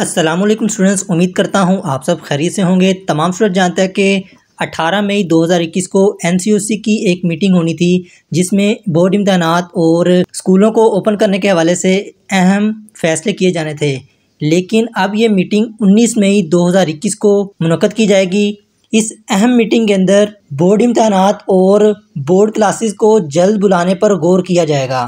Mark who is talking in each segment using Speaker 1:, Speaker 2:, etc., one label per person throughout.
Speaker 1: Aslam students उम्मीद करता हूँ आप सब खैरियत से होंगे तमाम स्टूडेंट जानते हैं कि 18 मई 2021 को एन की एक मीटिंग होनी थी जिसमें बोर्ड इम्तहान और स्कूलों को ओपन करने के हवाले से अहम फैसले किए जाने थे लेकिन अब ये मीटिंग 19 मई 2021 को मनकद की जाएगी इस अहम मीटिंग के अंदर बोर्ड इम्तहान और बोर्ड क्लासेस को जल्द बुलाने पर गौर किया जाएगा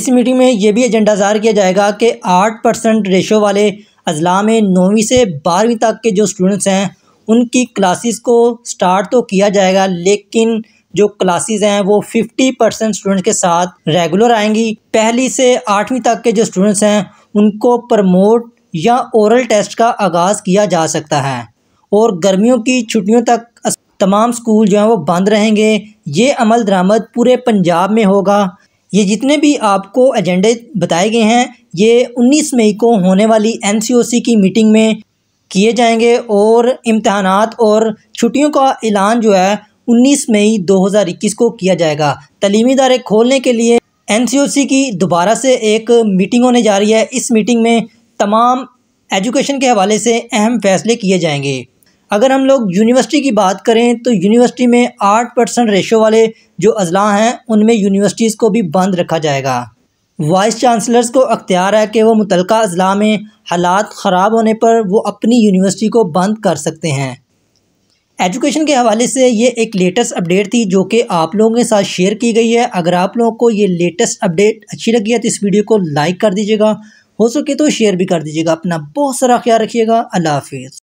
Speaker 1: इस मीटिंग में ये भी एजेंडा ज़ाहिर किया जाएगा कि आठ परसेंट रेशो वाले अजला में नौवीं से बारहवीं तक के जो स्टूडेंट्स हैं उनकी क्लासेस को स्टार्ट तो किया जाएगा लेकिन जो क्लासेस हैं वो 50 परसेंट स्टूडेंट्स के साथ रेगुलर आएंगी पहली से आठवीं तक के जो स्टूडेंट्स हैं उनको प्रमोट या ओरल टेस्ट का आगाज़ किया जा सकता है और गर्मियों की छुट्टियों तक तमाम स्कूल जो हैं वो बंद रहेंगे ये अमल दरामद पूरे पंजाब में होगा ये जितने भी आपको एजेंडे बताए गए हैं ये 19 मई को होने वाली एन की मीटिंग में किए जाएंगे और इम्तहान और छुट्टियों का ऐलान जो है 19 मई 2021 को किया जाएगा तलीमी इदारे खोलने के लिए एन की दोबारा से एक मीटिंग होने जा रही है इस मीटिंग में तमाम एजुकेशन के हवाले से अहम फैसले किए जाएंगे अगर हम लोग यूनिवर्सिटी की बात करें तो यूनिवर्सिटी में आठ परसेंट रेशो वाले जो अजला हैं उनमें यूनिवर्सिटीज़ को भी बंद रखा जाएगा वाइस चांसलर्स को अख्तियार है कि वो मुतल अजला में हालात ख़राब होने पर वो अपनी यूनिवर्सिटी को बंद कर सकते हैं एजुकेशन के हवाले से ये एक लेटेस्ट अपडेट थी जो कि आप लोगों के साथ शेयर की गई है अगर आप लोगों को ये लेटेस्ट अपडेट अच्छी लगी है तो इस वीडियो को लाइक कर दीजिएगा हो सके तो शेयर भी कर दीजिएगा अपना बहुत सारा ख्याल रखिएगा अल्लाह हाफिज़